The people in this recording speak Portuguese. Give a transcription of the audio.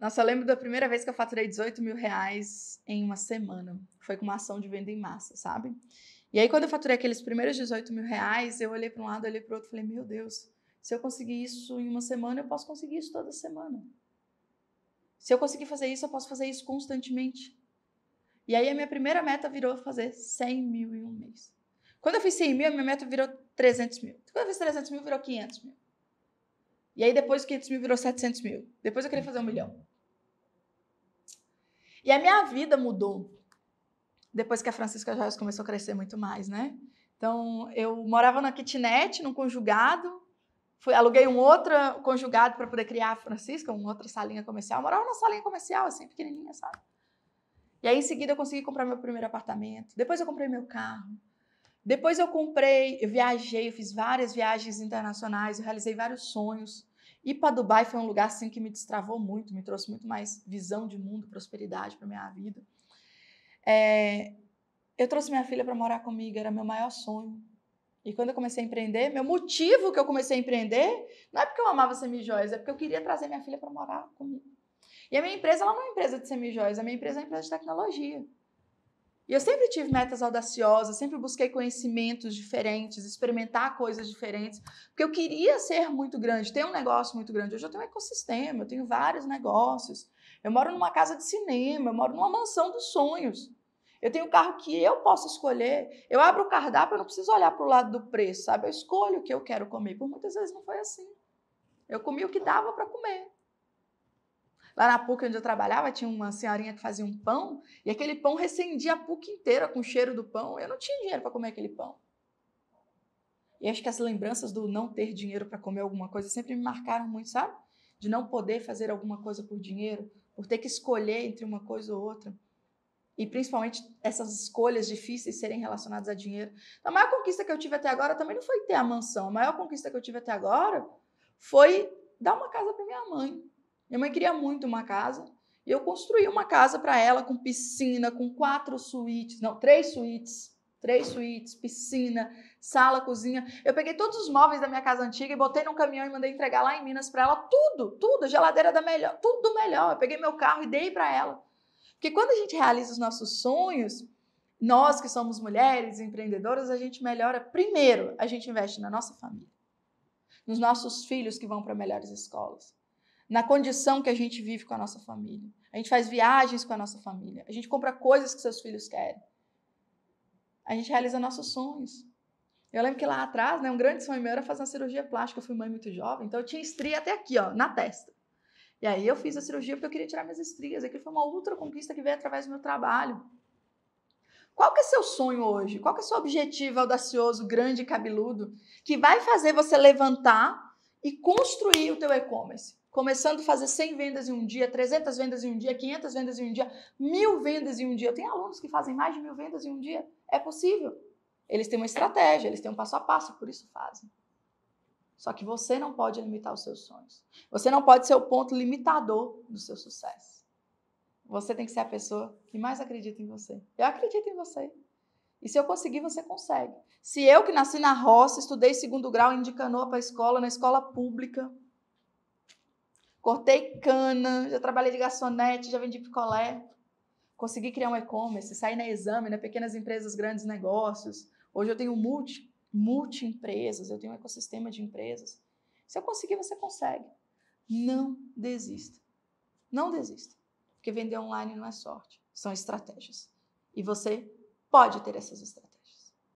Nossa, eu lembro da primeira vez que eu faturei 18 mil reais em uma semana. Foi com uma ação de venda em massa, sabe? E aí, quando eu faturei aqueles primeiros 18 mil reais, eu olhei para um lado, olhei para o outro falei: Meu Deus, se eu conseguir isso em uma semana, eu posso conseguir isso toda semana. Se eu conseguir fazer isso, eu posso fazer isso constantemente. E aí, a minha primeira meta virou fazer 100 mil em um mês. Quando eu fiz 100 mil, a minha meta virou 300 mil. Quando eu fiz 300 mil, virou 500 mil. E aí, depois, 500 mil virou 700 mil. Depois, eu queria fazer um milhão. E a minha vida mudou depois que a Francisca Joias começou a crescer muito mais, né? Então, eu morava na kitnet, num conjugado, fui, aluguei um outro conjugado para poder criar a Francisca, uma outra salinha comercial. Eu morava numa salinha comercial, assim, pequenininha, sabe? E aí, em seguida, eu consegui comprar meu primeiro apartamento. Depois, eu comprei meu carro. Depois, eu comprei, eu viajei, eu fiz várias viagens internacionais, eu realizei vários sonhos. E para Dubai foi um lugar assim que me destravou muito, me trouxe muito mais visão de mundo, prosperidade para minha vida. É, eu trouxe minha filha para morar comigo, era meu maior sonho. E quando eu comecei a empreender, meu motivo que eu comecei a empreender não é porque eu amava semijoias, é porque eu queria trazer minha filha para morar comigo. E a minha empresa, ela não é uma empresa de semijoias, a minha empresa é uma empresa de tecnologia. E eu sempre tive metas audaciosas, sempre busquei conhecimentos diferentes, experimentar coisas diferentes, porque eu queria ser muito grande, ter um negócio muito grande. Hoje eu tenho um ecossistema, eu tenho vários negócios. Eu moro numa casa de cinema, eu moro numa mansão dos sonhos. Eu tenho um carro que eu posso escolher. Eu abro o cardápio, eu não preciso olhar para o lado do preço, sabe? Eu escolho o que eu quero comer. Por muitas vezes não foi assim. Eu comi o que dava para comer. Lá na PUC, onde eu trabalhava, tinha uma senhorinha que fazia um pão e aquele pão recendia a PUC inteira com o cheiro do pão. Eu não tinha dinheiro para comer aquele pão. E acho que as lembranças do não ter dinheiro para comer alguma coisa sempre me marcaram muito, sabe? De não poder fazer alguma coisa por dinheiro, por ter que escolher entre uma coisa ou outra. E principalmente essas escolhas difíceis serem relacionadas a dinheiro. A maior conquista que eu tive até agora também não foi ter a mansão. A maior conquista que eu tive até agora foi dar uma casa para minha mãe. Minha mãe queria muito uma casa e eu construí uma casa para ela com piscina, com quatro suítes, não, três suítes, três suítes, piscina, sala, cozinha. Eu peguei todos os móveis da minha casa antiga e botei num caminhão e mandei entregar lá em Minas para ela tudo, tudo, geladeira da melhor, tudo do melhor. Eu peguei meu carro e dei para ela. Porque quando a gente realiza os nossos sonhos, nós que somos mulheres empreendedoras, a gente melhora primeiro, a gente investe na nossa família, nos nossos filhos que vão para melhores escolas na condição que a gente vive com a nossa família. A gente faz viagens com a nossa família. A gente compra coisas que seus filhos querem. A gente realiza nossos sonhos. Eu lembro que lá atrás, né, um grande sonho meu era fazer uma cirurgia plástica. Eu fui mãe muito jovem, então eu tinha estria até aqui, ó, na testa. E aí eu fiz a cirurgia porque eu queria tirar minhas estrias. Aquilo foi uma outra conquista que veio através do meu trabalho. Qual que é seu sonho hoje? Qual que é seu objetivo audacioso, grande, cabeludo, que vai fazer você levantar e construir o teu e-commerce. Começando a fazer 100 vendas em um dia, 300 vendas em um dia, 500 vendas em um dia, mil vendas em um dia. Eu tenho alunos que fazem mais de mil vendas em um dia. É possível. Eles têm uma estratégia, eles têm um passo a passo, por isso fazem. Só que você não pode limitar os seus sonhos. Você não pode ser o ponto limitador do seu sucesso. Você tem que ser a pessoa que mais acredita em você. Eu acredito em você. E se eu conseguir, você consegue. Se eu que nasci na roça, estudei segundo grau em Canoa para a escola, na escola pública, cortei cana, já trabalhei de garçonete, já vendi picolé, consegui criar um e-commerce, sair na exame, né? pequenas empresas, grandes negócios. Hoje eu tenho multi, multi empresas, eu tenho um ecossistema de empresas. Se eu conseguir, você consegue. Não desista. Não desista. Porque vender online não é sorte, são estratégias. E você pode ter essas estratégias.